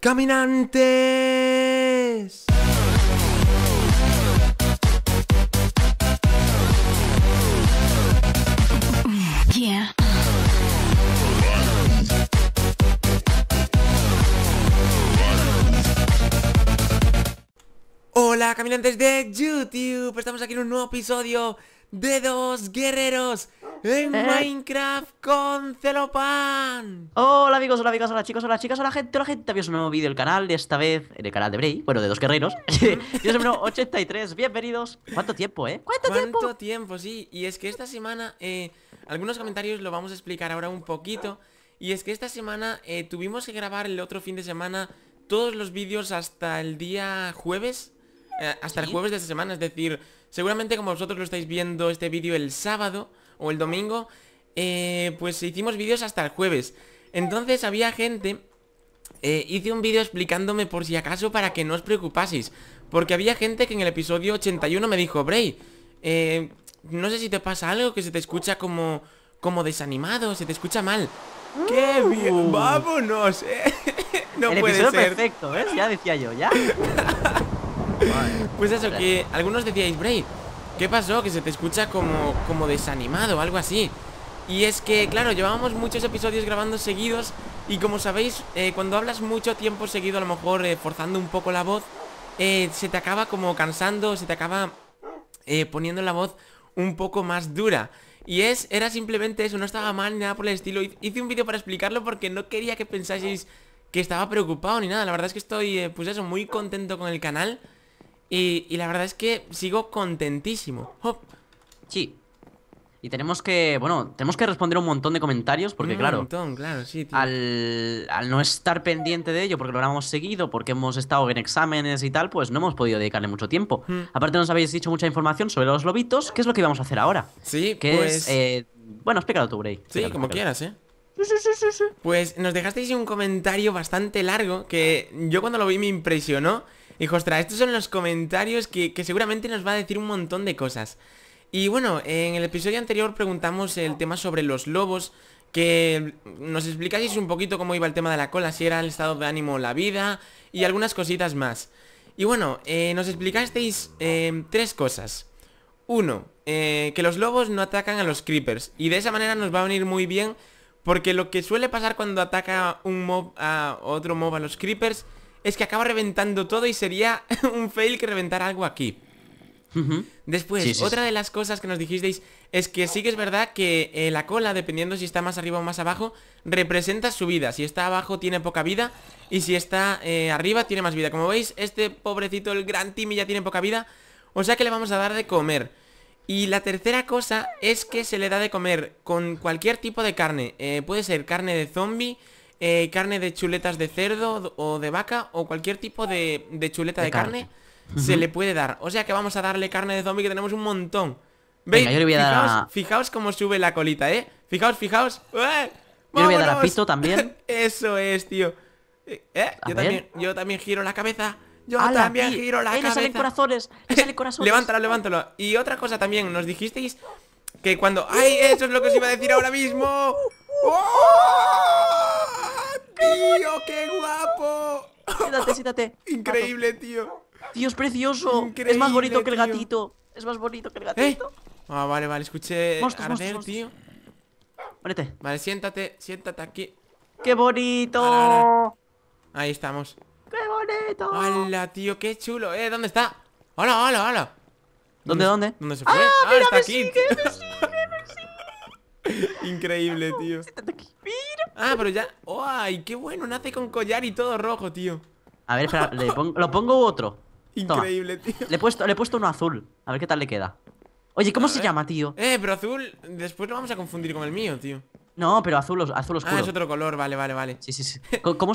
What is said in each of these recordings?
caminantes. Hola caminantes de YouTube, estamos aquí en un nuevo episodio de dos guerreros en eh. Minecraft con Celopan. Hola amigos, hola amigos, hola chicos, hola chicas, hola gente, hola gente. Habéis un nuevo vídeo del canal, de esta vez en el canal de Bray, bueno, de dos guerreros. Yo soy 83, bienvenidos. ¿Cuánto tiempo, eh? ¿Cuánto, tiempo? ¿Cuánto tiempo, sí? Y es que esta semana, eh, algunos comentarios lo vamos a explicar ahora un poquito. Y es que esta semana eh, tuvimos que grabar el otro fin de semana todos los vídeos hasta el día jueves. Eh, hasta el jueves de esta semana, es decir, Seguramente como vosotros lo estáis viendo este vídeo el sábado o el domingo, eh, pues hicimos vídeos hasta el jueves. Entonces había gente... Eh, hice un vídeo explicándome por si acaso para que no os preocupaseis. Porque había gente que en el episodio 81 me dijo, Bray, eh, no sé si te pasa algo que se te escucha como, como desanimado, se te escucha mal. ¡Qué bien! Uh. ¡Vámonos! no puede ser. perfecto, Ya decía yo, ya. Pues eso, que algunos decíais, Brave, ¿qué pasó? Que se te escucha como, como desanimado o algo así. Y es que, claro, llevábamos muchos episodios grabando seguidos y como sabéis, eh, cuando hablas mucho tiempo seguido, a lo mejor eh, forzando un poco la voz, eh, se te acaba como cansando, se te acaba poniendo la voz un poco más dura. Y es, era simplemente eso, no estaba mal ni nada por el estilo. Hice un vídeo para explicarlo porque no quería que pensaseis que estaba preocupado ni nada. La verdad es que estoy, pues eso, muy contento con el canal. Y, la verdad es que sigo contentísimo. Oh. Sí. Y tenemos que, bueno, tenemos que responder un montón de comentarios porque, un claro, montón, claro sí, Al, no estar pendiente de ello, porque lo habíamos seguido, porque hemos estado en exámenes y tal, pues no hemos podido dedicarle mucho tiempo. Mm. Aparte nos habéis dicho mucha información sobre los lobitos, que es lo que vamos a hacer ahora. Sí, que pues... Es, eh, bueno, explícalo tú, Bray. Sí, como quieras, ¿eh? Pues nos dejasteis un comentario bastante largo que yo cuando lo vi me impresionó y ostras, estos son los comentarios que, seguramente nos va a decir un montón de cosas. Y bueno, en el episodio anterior preguntamos el tema sobre los lobos, que nos explicasteis un poquito cómo iba el tema de la cola, si era el estado de ánimo la vida y algunas cositas más. Y bueno, eh, nos explicasteis eh, tres cosas. Uno, eh, que los lobos no atacan a los creepers y de esa manera nos va a venir muy bien porque lo que suele pasar cuando ataca un mob a otro mob a los creepers es que acaba reventando todo y sería un fail que reventara algo aquí. Después, otra de las cosas que nos dijisteis es que sí que es verdad que eh, la cola, dependiendo si está más arriba o más abajo, representa su vida. Si está abajo tiene poca vida y si está eh, arriba tiene más vida. Como veis, este pobrecito, el gran Timmy ya tiene poca vida, o sea que le vamos a dar de comer. Y la tercera cosa es que se le da de comer con cualquier tipo de carne. Eh, puede ser carne de zombie eh, carne de chuletas de cerdo o de vaca o cualquier tipo de, chuleta de, carne, se le puede dar. O sea que vamos a darle carne de zombie que tenemos un montón. Venga, yo le voy a fijaos, dar a... fijaos cómo sube la colita, ¿eh? Fijaos, fijaos. ¡Eh! Yo le voy a dar a Pito también. Eso es, tío. ¿Eh? eh yo también, yo, también, giro la cabeza. Yo también giro la cabeza. Le salen corazones. Le salen corazones. levántalo, levántalo. Y otra cosa también, nos dijisteis que cuando... ¡Ay, eso es lo que os iba a decir ahora mismo! ¡Oh! ¡Tío, qué guapo! Siéntate, siéntate. Increíble, tío. Tío, es precioso. es más bonito que el gatito. Es más bonito que el ¿Eh? gatito. Ah, vale, vale, escuché monstruos, arder, tío. Ponete. Vale, siéntate, siéntate aquí. ¡Qué bonito! Ahí estamos. ¡Qué bonito! ¡Hala, tío! ¡Qué chulo! Eh, ¿dónde está? ¡Hola, hola, hola! ¿Dónde, dónde? ¿Dónde se fue? ¡Ah, ah está aquí. Increíble, tío. Ah, pero ya. ¡Ay, qué bueno! Nace con collar y todo rojo, tío. A ver, espera, le pongo, lo pongo otro. Increíble, tío. Le he, puesto, le he puesto uno azul. A ver qué tal le queda. Oye, ¿cómo se llama, tío? Eh, pero azul. Después lo vamos a confundir con el mío, tío. No, pero azul, azul oscuro. Ah, es otro color, vale, vale, vale. Sí, sí, sí. ¿Cómo,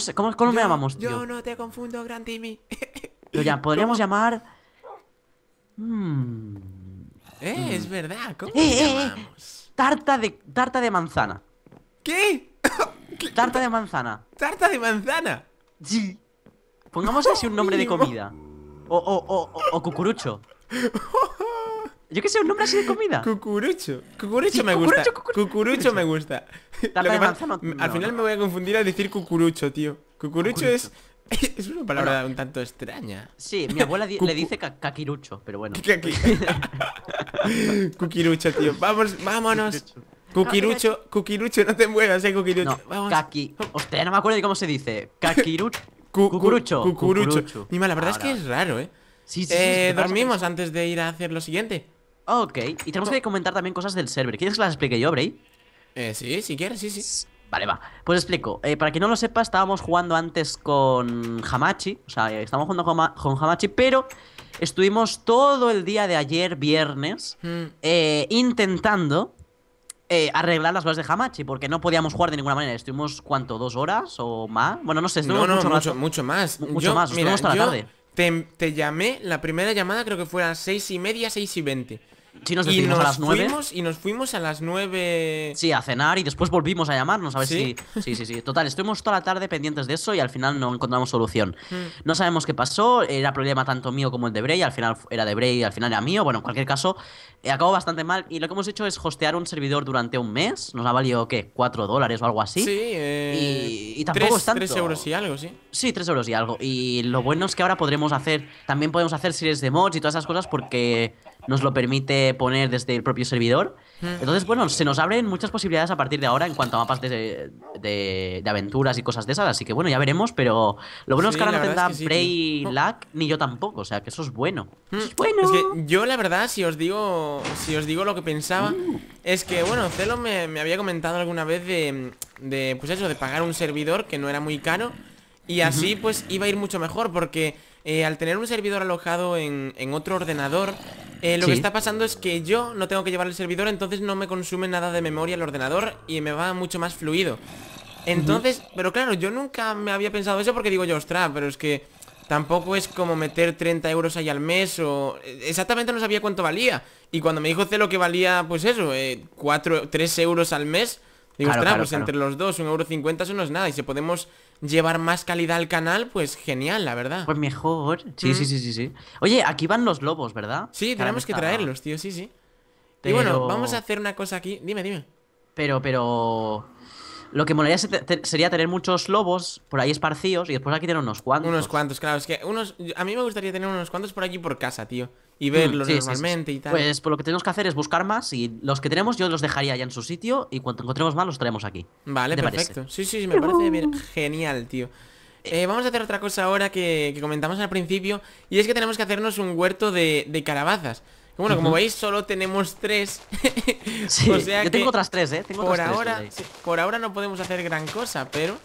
me llamamos, tío? Yo no te confundo, Gran Timmy. ya, podríamos llamar. Eh, es mm. verdad. ¿Cómo eh, eh, eh. Tarta de, tarta de manzana. ¿Qué? Tarta de manzana. ¿Tarta de manzana? Sí. Pongamos así un nombre de comida. O, o, o, cucurucho. Yo qué sé, un nombre así de comida. Cucurucho. Cucurucho me gusta. Cucurucho, me gusta. Tarta de manzana, al final me voy a confundir al decir cucurucho, tío. Cucurucho, es es una palabra un tanto extraña. Sí, mi abuela le dice kakirucho, pero bueno. Cuquirucho, tío. Vamos, vámonos. Cuquirucho, cuquirucho, no te muevas, eh, kukirucho No, Vamos. Kaki. Hostia, no me acuerdo de cómo se dice. Kakirucho Cucurucho. Cucurucho. Mima, la verdad es que es raro, eh. Sí, sí, eh, dormimos antes de ir a hacer lo siguiente. Ok, y tenemos que comentar también cosas del server. ¿Quieres que las explique yo, Bray? Eh, sí, si quieres, sí, sí. Vale, va. Pues explico. Eh, para quien no lo sepa, estábamos jugando antes con Hamachi. O sea, eh, estábamos jugando con, Hamachi, pero estuvimos todo el día de ayer, viernes, hmm. eh, intentando arreglar las cosas de Hamachi, porque no podíamos jugar de ninguna manera. Estuvimos, ¿cuánto? ¿Dos horas o más? Bueno, no sé, no, no, mucho, más. Mucho más, estuvimos hasta tarde. Te, te, llamé, la primera llamada creo que fue a las seis y media, seis y veinte. Sí, nos a las 9. Fuimos, y nos fuimos a las 9. Sí, a cenar y después volvimos a llamarnos a ver si. Sí, sí, sí. Total, estuvimos toda la tarde pendientes de eso y al final no encontramos solución. Mm. No sabemos qué pasó, era problema tanto mío como el de Bray, al final era de Bray, al final era mío. Bueno, en cualquier caso, eh, acabó bastante mal y lo que hemos hecho es hostear un servidor durante un mes. Nos ha valido, ¿qué? 4 dólares o algo así. Sí, y, eh, y, tampoco tanto. 3 euros y algo, sí. Sí, 3 euros y algo. Y lo bueno es que ahora podremos hacer. También podemos hacer series de mods y todas esas cosas porque nos lo permite poner desde el propio servidor. Entonces, bueno, se nos abren muchas posibilidades a partir de ahora en cuanto a mapas de, de, aventuras y cosas de esas. Así que bueno, ya veremos, pero lo bueno es que ahora no tendrá Prey ni yo tampoco. O sea, que eso es bueno. bueno. Es que yo, la verdad, si os digo, si os digo lo que pensaba, mm. es que, bueno, Celo me, había comentado alguna vez de, de, pues eso, de pagar un servidor que no era muy caro. Y así, pues, iba a ir mucho mejor, porque eh, al tener un servidor alojado en, en otro ordenador eh, lo que está pasando es que yo no tengo que llevar el servidor, entonces no me consume nada de memoria el ordenador y me va mucho más fluido. Entonces, pero claro, yo nunca me había pensado eso porque digo yo, ostras, pero es que tampoco es como meter 30 euros ahí al mes o... Eh, exactamente no sabía cuánto valía. Y cuando me dijo Celo que valía, pues eso, eh, 3 euros al mes, Digo, claro, pues entre los dos, un euro cincuenta, eso no es nada. Y si podemos llevar más calidad al canal, pues genial, la verdad. Pues mejor. Sí, mm. sí, sí, sí, sí. Oye, aquí van los lobos, ¿verdad? Sí, tenemos que traerlos, tío, sí, sí. Y bueno, vamos a hacer una cosa aquí. Dime, dime. Pero, pero. Lo que molaría sería tener muchos lobos por ahí esparcidos y después aquí tener unos cuantos. Unos cuantos, claro. Es que unos, a mí me gustaría tener unos cuantos por aquí por casa, tío. Y verlos mm, normalmente y tal. Pues, pues lo que tenemos que hacer es buscar más y los que tenemos yo los dejaría ya en su sitio y cuando encontremos más los traemos aquí. Vale, perfecto. Sí, sí, me parece bien. genial, tío. Eh. Eh, vamos a hacer otra cosa ahora que, comentamos al principio y es que tenemos que hacernos un huerto de, de calabazas. Bueno, como veis, solo tenemos tres. yo tengo otras tres, ¿eh? por, ahora, por ahora no podemos hacer gran cosa, pero...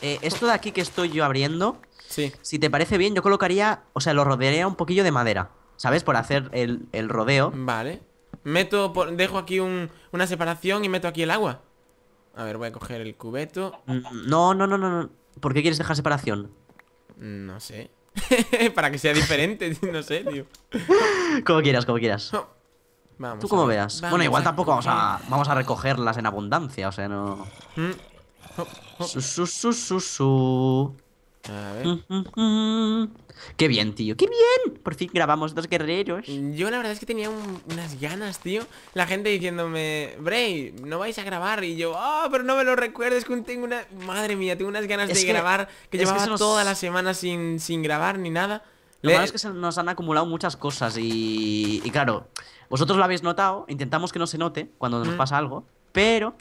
esto de aquí que estoy yo abriendo, sí. si te parece bien, yo colocaría, o sea, lo rodearía un poquillo de madera, ¿sabes? Por hacer el, rodeo. Vale. Meto, dejo aquí un, una separación y meto aquí el agua. A ver, voy a coger el cubeto. No, no, no, no, no. ¿Por qué quieres dejar separación? No sé. Para que sea diferente, no sé, tío. Como quieras, como quieras. Tú como veas. bueno, igual tampoco vamos a, recogerlas en abundancia, o sea, no... Mm. su, su, su, su. A ver. Qué bien, tío. Qué bien. Por fin grabamos dos guerreros. Yo la verdad es que tenía unas ganas, tío. La gente diciéndome, Bray, no vais a grabar. Y yo, ah, oh, pero no me lo recuerdes. Que tengo una... Madre mía, tengo unas ganas de grabar. Que llevaba toda la semana sin, sin grabar ni nada. Lo malo es que nos han acumulado muchas cosas. Y, y claro, vosotros lo habéis notado. Intentamos que no se note cuando nos pasa algo. Pero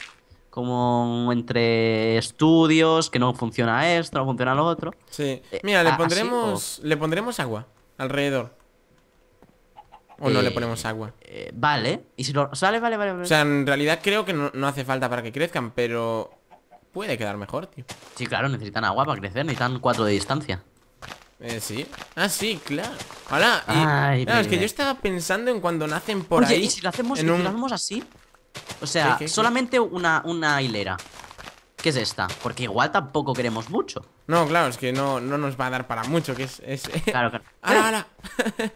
como entre estudios, que no funciona esto, no funciona lo otro. Sí. Eh, Mira, le pondremos, le pondremos agua alrededor. O no le eh, ponemos agua. Eh, vale. Y si lo sale, vale, vale, O sea, en realidad creo que no, hace falta para que crezcan, pero puede quedar mejor, tío. Sí, claro, necesitan agua para crecer, necesitan cuatro de distancia. Eh, sí. Ah, sí, claro. Ahora, es que yo estaba pensando en cuando nacen por ahí. ¿y si lo hacemos, lo hacemos así? O sea, solamente Una, una hilera. ¿Qué es esta? Porque igual tampoco queremos mucho. No, claro, es que no, no nos va a dar para mucho, que es... es... Claro, claro. Ahora, ahora.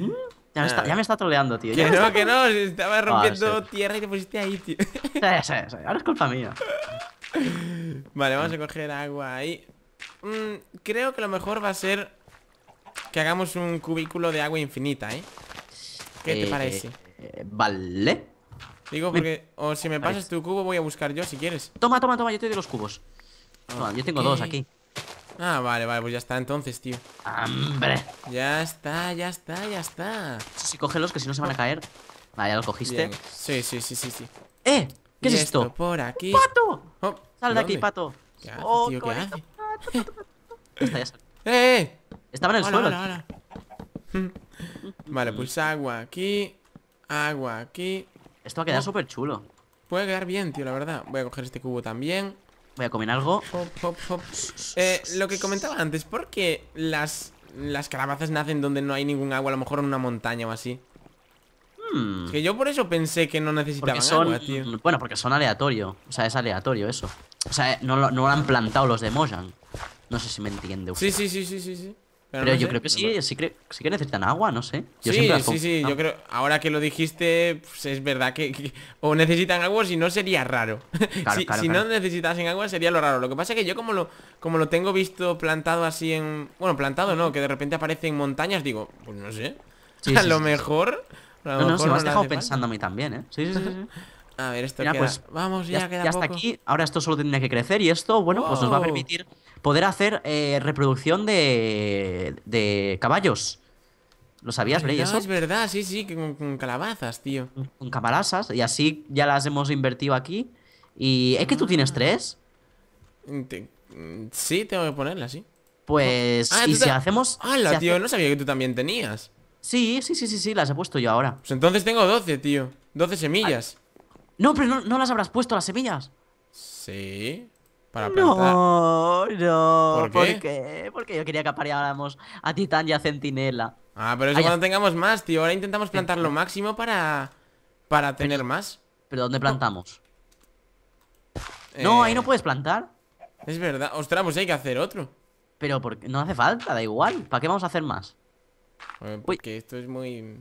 Mm, ya, me está, ya me está troleando, tío. Que no, que no, estaba ah, rompiendo tierra y te pusiste ahí, tío. ahora es culpa mía. Vale, vamos a coger agua ahí. Mm, creo que lo mejor va a ser que hagamos un cubículo de agua infinita, ¿eh? ¿Qué te eh, parece? Eh, vale. Digo porque... O si me pasas tu cubo voy a buscar yo si quieres. Toma, toma, toma, yo te doy los cubos. Ah, toma, yo tengo dos aquí. Ah, vale, vale, pues ya está entonces, tío. ¡Hombre! Ya está, ya está, ya está. coge cógelos que si no se van a caer. Vale, ya los cogiste. Sí, sí, sí, sí, sí. ¡Eh! ¿Qué es esto? Por aquí. ¡Pato! Oh, sal de aquí, pato. ¿Qué oh, tío, ¿qué ¡Eh, eh! Estaba en el suelo. vale, pues agua aquí. Agua aquí. Esto va a quedar oh. súper chulo. Puede quedar bien, tío, la verdad. Voy a coger este cubo también. Voy a comer algo. Eh, lo que comentaba antes, porque las, las calabazas nacen donde no hay ningún agua? A lo mejor en una montaña o así. Hmm. que yo por eso pensé que no necesitaban agua, tío. Bueno, porque son aleatorio. O sea, es aleatorio eso. O sea, no lo, han plantado los de Mojang. No sé si me entiende. Usted. Sí, sí, sí, sí, sí, sí. Pero, yo creo que sí, sí que, que necesitan agua, no sé. sí, sí, sí, yo creo, ahora que lo dijiste, pues es verdad que, o necesitan agua, si no sería raro. si, no necesitasen agua sería lo raro. Lo que pasa es que yo como lo, como lo tengo visto plantado así en... Bueno, plantado no, que de repente aparece en montañas, digo, pues no sé. a, lo mejor, no, me has dejado pensando a mí también, ¿eh? Sí, sí, sí. A ver, esto Mira, pues, Vamos, ya, ya queda Ya hasta aquí, ahora esto solo tendría que crecer y esto, bueno, pues nos va a permitir poder hacer eh, reproducción de, de caballos. ¿Lo sabías, Bray? Es verdad, sí, sí, con, calabazas, tío. Con camarasas, y así ya las hemos invertido aquí. ¿Y es que tú ah. tienes tres? Sí, tengo que ponerlas, sí. Pues, ah, ah, si hacemos... ¡Hala, tío! No sabía que tú también tenías. Sí, sí, sí, sí, sí, las he puesto yo ahora. Pues entonces tengo 12, tío. 12 semillas. No, pero no las habrás puesto, las semillas. Sí. No, no. ¿Por qué? Porque yo quería que apareáramos a Titán y a Centinela. Ah, pero eso cuando tengamos más, tío. Ahora intentamos eh, plantar lo eh. máximo para, para tener más. ¿Pero dónde plantamos? Eh. No, ahí no puedes plantar. Es verdad. Ostras, pues hay que hacer otro. Pero porque no hace falta, da igual. ¿Para qué vamos a hacer más? porque esto es muy...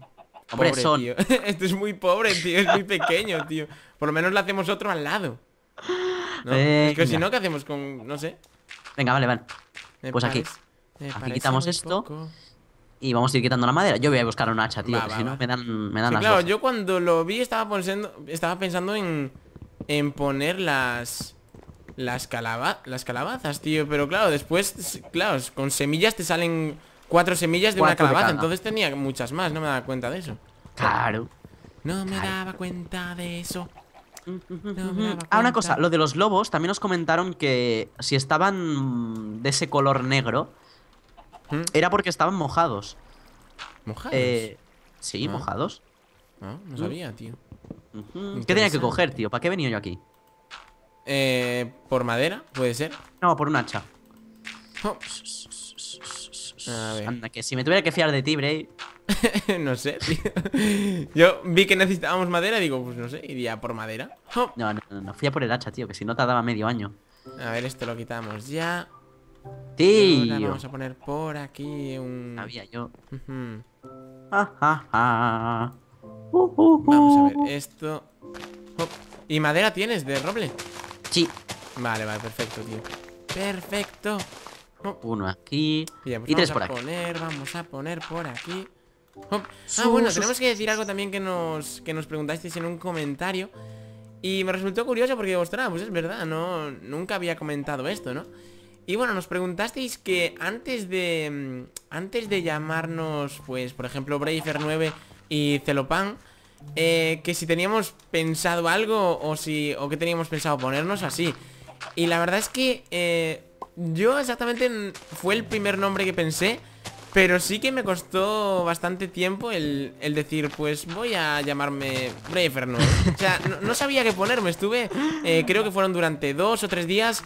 pobre, Tío. esto es muy pobre, tío. Es muy pequeño, tío. Por lo menos le hacemos otro al lado que si no, ¿qué hacemos con...? No sé. Venga, vale, vale. pues aquí. Aquí quitamos esto. Y vamos a ir quitando la madera. Yo voy a buscar un hacha, tío. si no, me dan, me dan Claro, yo cuando lo vi estaba pensando, estaba pensando en, en poner las... Las, las calabazas, tío. Pero claro, después, claro, con semillas te salen cuatro semillas de una calabaza. Entonces tenía muchas más, no me daba cuenta de eso. Claro. No me daba cuenta de eso. Ah, una cosa, lo de los lobos, también nos comentaron que si estaban de ese color negro, ¿Mm? era porque estaban mojados. ¿Mojados? Eh, sí, ah. mojados. Ah, no sabía, tío. ¿Qué tenía que coger, tío? ¿Para qué he venido yo aquí? Eh, ¿Por madera? ¿Puede ser? No, por un hacha. Anda, que si me tuviera que fiar de ti, Bray. no sé, tío. Yo vi que necesitábamos madera digo, pues no sé, iría por madera. No, no, no, fui a por el hacha, tío, que si no tardaba medio año. A ver, esto lo quitamos ya. Tío. vamos a poner por aquí un... Había yo. Uh, uh, uh. vamos a ver, esto... ¿Y madera tienes de roble? Sí. Vale, vale, perfecto, tío. Perfecto. Uno aquí. Pues y tres por aquí. Poner, vamos a poner por aquí ah, bueno, tenemos que decir algo también que nos, nos preguntasteis en un comentario Y me resultó curioso porque, ostras, pues es verdad, no nunca había comentado esto, ¿no? Y bueno, nos preguntasteis que antes de mm, antes de llamarnos, pues, por ejemplo, Braver 9 y Celopan eh, Que si teníamos pensado algo o si o que teníamos pensado ponernos así Y la verdad es que eh, yo exactamente fue el primer nombre que pensé pero sí que me costó bastante tiempo el, decir, pues voy a llamarme Braver ¿no? O sea, no, sabía qué ponerme, estuve, eh, creo que fueron durante dos o tres días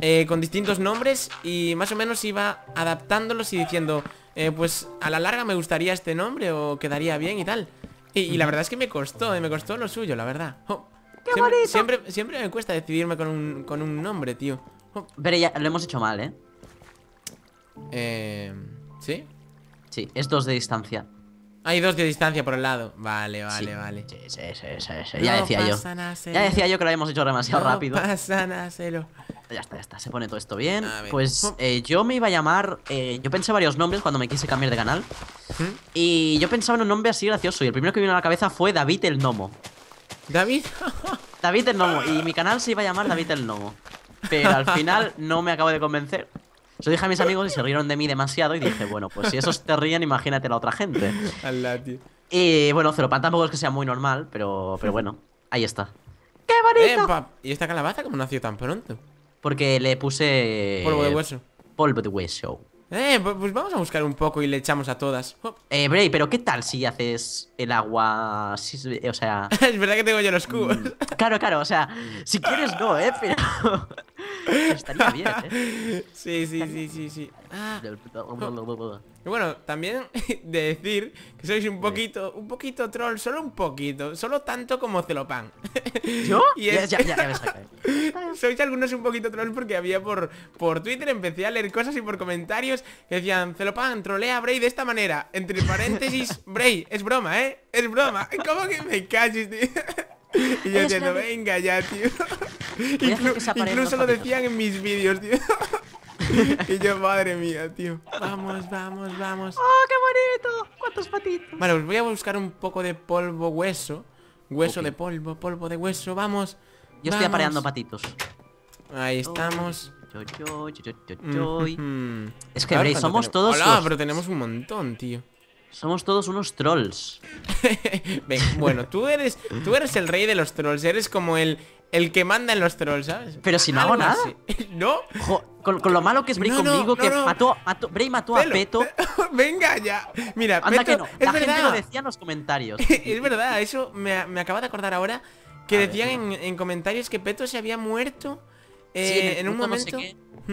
eh, con distintos nombres y más o menos iba adaptándolos y diciendo, eh, pues a la larga me gustaría este nombre o quedaría bien y tal. Y, la verdad es que me costó, me costó lo suyo, la verdad. ¡Qué siempre, bonito! Siempre, me cuesta decidirme con un, nombre, tío. Pero ya lo hemos hecho mal, ¿eh? Eh... ¿Sí? Sí, es dos de distancia. Hay dos de distancia por el lado. Vale, vale, vale. Sí, sí, sí, sí, Ya decía yo. Ya decía yo que lo habíamos hecho demasiado rápido. Ya está, ya está. Se pone todo esto bien. Pues eh, yo me iba a llamar. Eh, yo pensé varios nombres cuando me quise cambiar de canal. ¿Mm? Y yo pensaba en un nombre así gracioso. Y el primero que me vino a la cabeza fue David el Nomo. ¿David? David el Nomo. Y mi canal se iba a llamar David el Nomo. Pero al final no me acabo de convencer. Yo dije a mis amigos y se rieron de mí demasiado y dije, bueno, pues si esos te ríen, imagínate la otra gente. Y bueno, Celopan tampoco es que sea muy normal, pero, pero bueno, ahí está. ¡Qué bonito! ¿Y esta calabaza cómo nació tan pronto? Porque le puse... Polvo de hueso. Polvo de hueso. Eh, pues vamos a buscar un poco y le echamos a todas. Oh. Eh, Bray, pero ¿qué tal si haces el agua? o sea. es verdad que tengo yo los cubos. Mm. claro, claro, o sea, si quieres no, eh, pero. Pues estaría bien, ¿eh? Sí, sí, sí, sí, ah. sí. Bueno, también de decir que sois un poquito, un poquito troll, solo un poquito, solo tanto como Celopan ¿Yo? ya, ya, ya me eh. sois algunos un poquito troll porque había por, por Twitter, empecé a leer cosas y por comentarios que decían, Celopan, trolea a Bray de esta manera. Entre paréntesis, Bray, es broma, ¿eh? Es broma. ¿Cómo que me calles, tío? Y yo diciendo, venga ya, tío. incluso lo decían en mis vídeos, tío. y yo, madre mía, tío. Vamos, vamos, vamos. ¡Oh, qué bonito! ¡Cuántos patitos! Vale, os voy a buscar un poco de polvo hueso. Hueso de polvo, polvo de hueso, vamos. Yo estoy apareando patitos. Ahí estamos. Es que, somos todos. Hola, pero tenemos un montón, tío. Somos todos unos trolls. bueno, tú eres, tú eres el rey de los trolls. Eres como el, el que manda en los trolls, ¿sabes? Pero si no hago nada. ¿No? con, lo malo que es Bray conmigo, que mató, Bray mató a Peto. Venga ya. Mira, Peto, que La gente lo decía en los comentarios. es verdad, eso me, me acaba de acordar ahora. Que decían en, comentarios que Peto se había muerto eh, en, un momento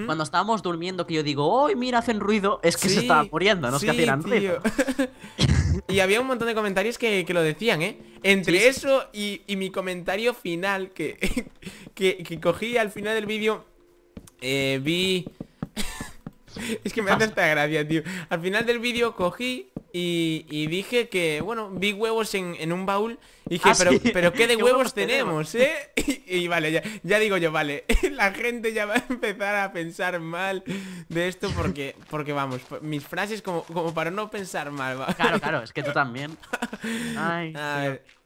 cuando estábamos durmiendo, que yo digo, ¡ay, mira, hacen ruido! Es que se estaba muriendo, no es que hacían ruido. y había un montón de comentarios que, lo decían, ¿eh? Entre eso y, mi comentario final que, que, cogí al final del vídeo, eh, vi Es que me hace esta gracia, tío. Al final del vídeo cogí y, dije que, bueno, vi huevos en, un baúl y dije, ah, pero, ¿qué de huevos, tenemos, eh? Y, vale, ya, digo yo, vale, la gente ya va a empezar a pensar mal de esto porque, porque vamos, mis frases como, para no pensar mal, Claro, claro, es que tú también.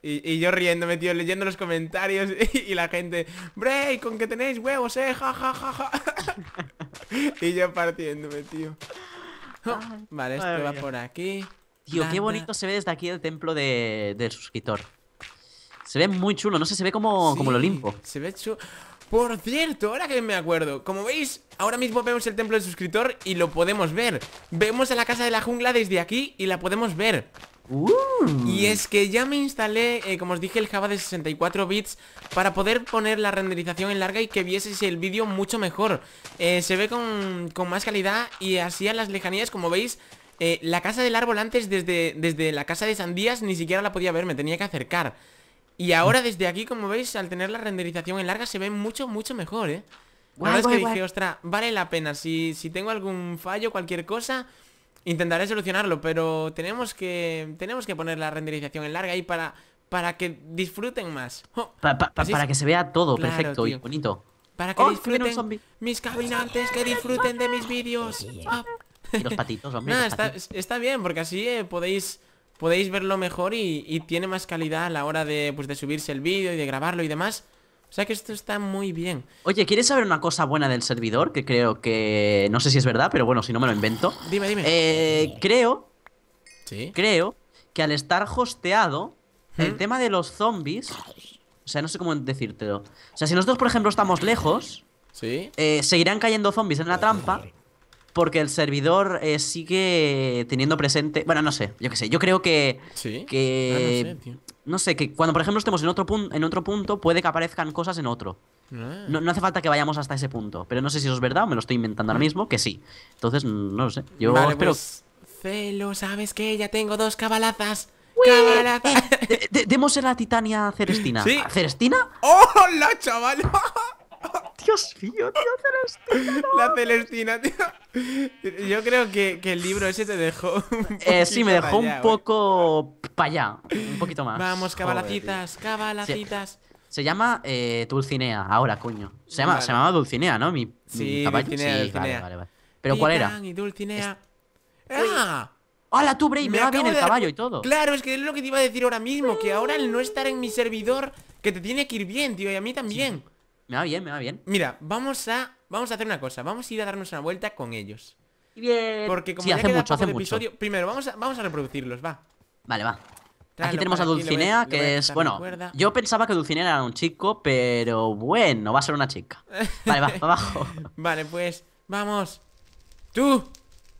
y, yo riéndome, tío, leyendo los comentarios y, la gente, break, con que tenéis huevos, eh, ja, ja, y ya partiéndome, tío. Ah, oh, vale, esto va por aquí. Tío, qué bonito se ve desde aquí el templo del suscriptor. Se ve muy chulo, no sé, se ve como, como el Olimpo. Se ve chulo. Por cierto, ahora que me acuerdo Como veis, ahora mismo vemos el templo del suscriptor Y lo podemos ver Vemos a la casa de la jungla desde aquí Y la podemos ver y uh. es que ya me instalé, eh, como os dije, el Java de 64 bits Para poder poner la renderización en larga y que vieseis el vídeo mucho mejor eh, Se ve con, más calidad y así a las lejanías, como veis eh, La casa del árbol antes, desde, desde la casa de sandías, ni siquiera la podía ver, me tenía que acercar Y ahora mm. desde aquí, como veis, al tener la renderización en larga se ve mucho, mucho mejor, eh es que dije, ostra, vale la pena Si, si tengo algún fallo, cualquier cosa Intentaré solucionarlo, pero tenemos que, tenemos que poner la renderización en larga ahí para, para que disfruten más. Pues para que se vea todo perfecto y bonito. Para que ¡Oh, disfruten mis caminantes, que disfruten de mis vídeos. Ah. los patitos, hombre. está, bien, porque así eh, podéis podéis verlo mejor y, tiene más calidad a la hora de, pues, de subirse el vídeo y de grabarlo y demás. O sea que esto está muy bien. Oye, ¿quieres saber una cosa buena del servidor? Que creo que. No sé si es verdad, pero bueno, si no me lo invento. Dime, dime. Eh, creo. Sí. Creo que al estar hosteado, el hmm. tema de los zombies. O sea, no sé cómo decírtelo. O sea, si nosotros, por ejemplo, estamos lejos. Sí. Eh, seguirán cayendo zombies en la trampa porque el servidor eh, sigue teniendo presente. Bueno, no sé, yo qué sé. Yo creo que. Sí. Ah, que, no, sé, que cuando por ejemplo estemos en otro, punto, en otro punto, puede que aparezcan cosas en otro. Ah. No, no, hace falta que vayamos hasta ese punto. Pero no sé si eso es verdad o me lo estoy inventando ahora ah. mismo, que sí. Entonces, mm, no lo sé. Yo espero. Pues, Celo, ¿sabes qué? Ya tengo dos cabalazas. ¡Cabalazas! Eh, demos en la Titania Cerestina. ¿Sí? ¿Cerestina? ¡Hola, chaval! Dios mío, tío, Celestina. La Celestina, tío. Yo creo que, el libro ese te dejó. Eh, sí, me dejó un poco para allá. Un poquito más. Vamos, cabalacitas, cabalacitas. Se llama eh, Dulcinea, ahora, coño. Se, llama, se llamaba Dulcinea, ¿no? Mi, sí, sí, Vale, vale, ¿Pero cuál era? Dulcinea. Este. ¡Ah! ¡Hala tú, Bray! Me, va bien el caballo y todo. Claro, es que es lo que te iba a decir ahora mismo, que ahora el no estar en mi servidor, que te tiene que ir bien, tío, y a mí también. Me va bien, me va bien. Mira, vamos a, vamos a hacer una cosa. Vamos a ir a darnos una vuelta con ellos. Bien. Porque como ya hace episodio, primero vamos a, vamos a reproducirlos, va. Vale, va. aquí tenemos a Dulcinea, que es, bueno, yo pensaba que Dulcinea era un chico, pero bueno, va a ser una chica. Vale, va, abajo. vale, pues, vamos. ¡Tú!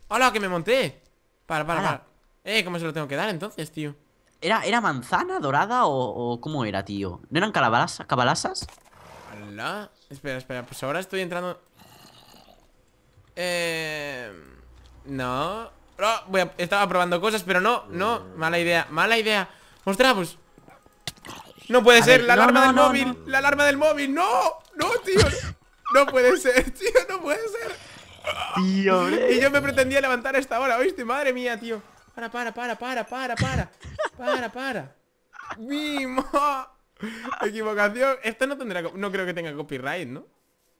¡Hola, que me monté! Para, para, para. Eh, ¿cómo se lo tengo que dar entonces, tío? ¿Era, era manzana dorada o, cómo era, tío? ¿No eran calabazas? Espera, espera, pues ahora estoy entrando... Eh, no... Oh, estaba probando cosas, pero no, no, mala idea, mala idea ¡Ostras, No puede ser, la alarma del móvil La alarma del móvil, no, no, tío No puede ser, tío, no puede ser Tío, Y yo me pretendía levantar a esta hora, ¿oíste? Madre mía, tío Para, para, para, para, para, para Para, para Equivocación. Esto no tendrá... No creo que tenga copyright, ¿no?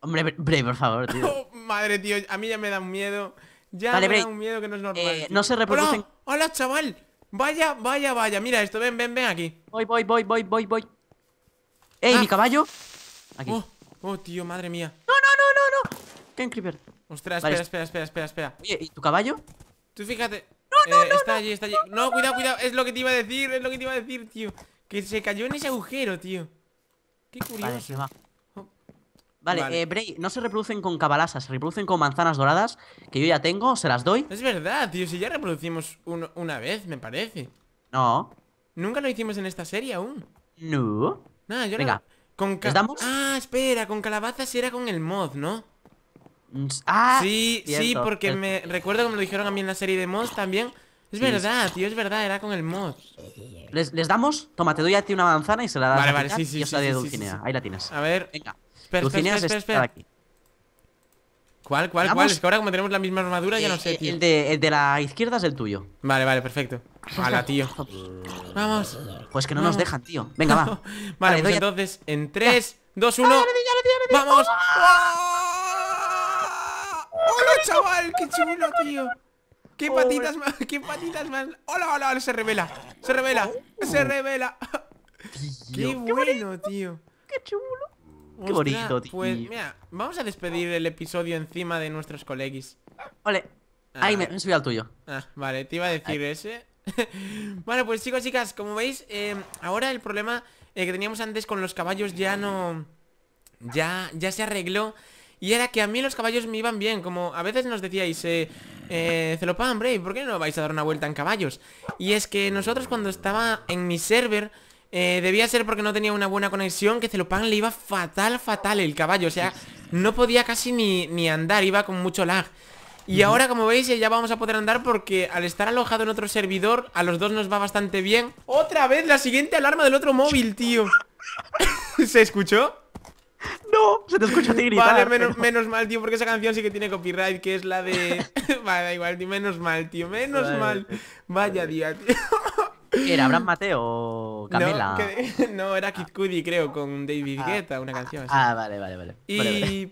Hombre, Bray, por favor, tío. Oh, madre, tío. A mí ya me da un miedo. Ya me da un miedo que no es normal. Eh, no se reproducen... ¡Hola! chaval! Vaya, vaya, vaya. Mira esto. Ven, ven, ven aquí. Voy, voy, voy, voy, voy, voy. ¡Ey, mi ah. caballo! Aquí. Oh, oh, tío, madre mía. ¡No, no, no, no, no! Creeper. Ostras, vale. espera, espera, espera, espera, Oye, ¿y tu caballo? Tú fíjate. No, no, eh, no, está allí, está allí. No, cuidado, cuidado. Es lo que te iba a decir, es lo que te iba a decir, tío. Que se cayó en ese agujero, tío. Qué curioso. Oh. Vale, Eh, Bray, no se reproducen con cabalasas, se reproducen con manzanas doradas, que yo ya tengo, se las doy. Es verdad, tío, si ya reproducimos una vez, me parece. No. Nunca lo hicimos en esta serie aún. No. Nada, yo Con Ah, espera, con calabazas era con el mod, ¿no? Mm, ah, sí, sí, porque me recuerdo que me lo dijeron a mí en la serie de mods también, es verdad, tío, es verdad, era con el mod. ¿Les, les damos? Toma, te doy a ti una manzana y se la das vale, a vale, sí, sí, Dulcinea. Ahí la tienes. A ver. Venga. Dulcinea espera, espera, Está aquí. ¿Cuál, cuál, cuál? Es que ahora como tenemos la misma armadura, ya eh, no sé, eh, tío. El de, la izquierda es el tuyo. Vale, vale, perfecto. Hala, tío. Vamos. Pues que no nos dejan, tío. Venga, va. vale, pues entonces, en 3, ya. 2, 1. Ah, ¡Vamos! Ah. ¡Hola, chaval! ¡Qué chulo, tío! ¿Qué patitas más? ¿Qué patitas más? ¡Hola, hola, hola! Se revela. Se revela. Oh. Se revela. Qué, bueno, tío. Qué chulo. Qué bonito, tío. Pues mira, vamos a despedir el episodio encima de nuestros colegis. ¡Ole! Ahí ah. me, subí al tuyo. Ah, vale, te iba a decir ese. Vale, pues chicos, chicas, como veis, em, ahora el problema eh, que teníamos antes con los caballos ya no... Ya, ya se arregló. Y era que a mí los caballos me iban bien, como a veces nos decíais, eh, eh, Celopan, Brave, ¿por qué no vais a dar una vuelta en caballos? Y es que nosotros cuando estaba en mi server... Eh, debía ser porque no tenía una buena conexión Que Celopan le iba fatal, fatal el caballo O sea, no podía casi ni, ni andar Iba con mucho lag y ahora, como veis, eh, ya vamos a poder andar porque al estar alojado en otro servidor, a los dos nos va bastante bien. ¡Otra vez la siguiente alarma del otro móvil, tío! ¿Se escuchó? No, se te escucha a ti Vale, menos, mal, tío, porque esa canción sí que tiene copyright, que es la de... vale, da igual, tío, menos mal, tío, menos mal. Vaya día, tío. ¿Era Abraham Mateo Camela? No, era Kid Cudi, creo, con David ah. Guetta, una canción así. Ah, vale, vale, vale. Y,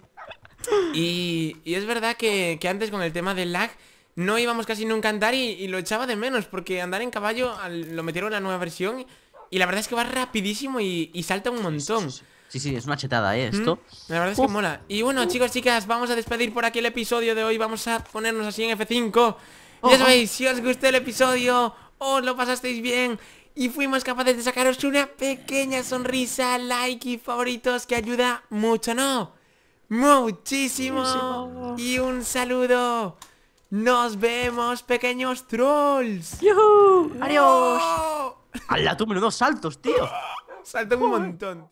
y, es verdad que, antes con el tema del lag no íbamos casi nunca a andar y, lo echaba de menos, porque andar en caballo lo metieron en la nueva versión y la verdad es que va rapidísimo y, y salta un montón. Sí, sí, es una chetada, ¿eh? Mm. Esto. La verdad es que mola. Y bueno, chicos, chicas, vamos a despedir por aquí el episodio de hoy. Vamos a ponernos así en F5. Ya oh, oh. sabéis, si os gustó el episodio, os lo pasasteis bien y fuimos capaces de sacaros una pequeña sonrisa, like y favoritos que ayuda mucho, ¿no? Muchísimo. Y un saludo. Nos vemos, pequeños trolls. ¡Yuhu! ¡Oh! ¡Adiós! ¡Hala, tú, menudo saltos, tío! Salto un montón.